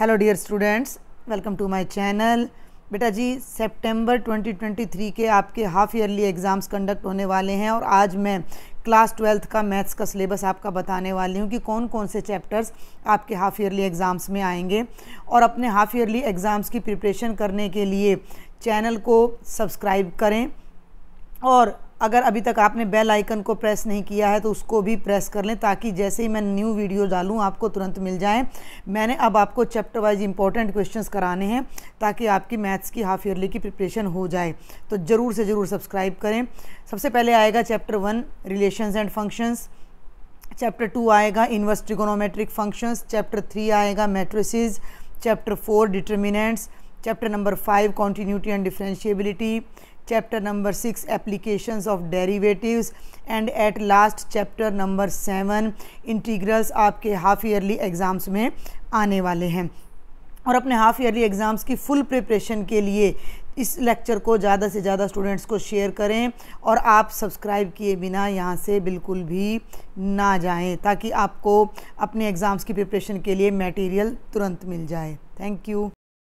hello dear students welcome to my channel बेटा जी सितंबर 2023 के आपके हाफ ईयरली एग्ज़ाम्स कंडक्ट होने वाले हैं और आज मैं क्लास ट्वेल्थ का मैथ्स का सिलेबस आपका बताने वाली हूँ कि कौन कौन से चैप्टर्स आपके हाफ़ ईयरली एग्ज़ाम्स में आएंगे और अपने हाफ़ ईयरली एग्ज़ाम्स की प्रिपरेशन करने के लिए चैनल को सब्सक्राइब करें और अगर अभी तक आपने बेल आइकन को प्रेस नहीं किया है तो उसको भी प्रेस कर लें ताकि जैसे ही मैं न्यू वीडियो डालूँ आपको तुरंत मिल जाए मैंने अब आपको चैप्टर वाइज इंपॉर्टेंट क्वेश्चन कराने हैं ताकि आपकी मैथ्स की हाफ ईयरली की प्रिपरेशन हो जाए तो ज़रूर से ज़रूर सब्सक्राइब करें सबसे पहले आएगा chapter one relation and functions chapter two आएगा inverse trigonometric functions chapter three आएगा matrices chapter four determinants chapter number five continuity and differentiability chapter number 6 applications of derivatives and at last chapter number 7 integrals आपके half yearly exams में आने वाले हैं और अपने half yearly exams की full preparation के लिए इस लेक्चर को ज़्यादा से ज़्यादा स्टूडेंट्स को शेयर करें और आप सब्सक्राइब किए बिना यहाँ से बिल्कुल भी ना जाएं ताकि आपको अपने एग्ज़ाम्स की प्रिपरेशन के लिए मटेरियल तुरंत मिल जाए थैंक यू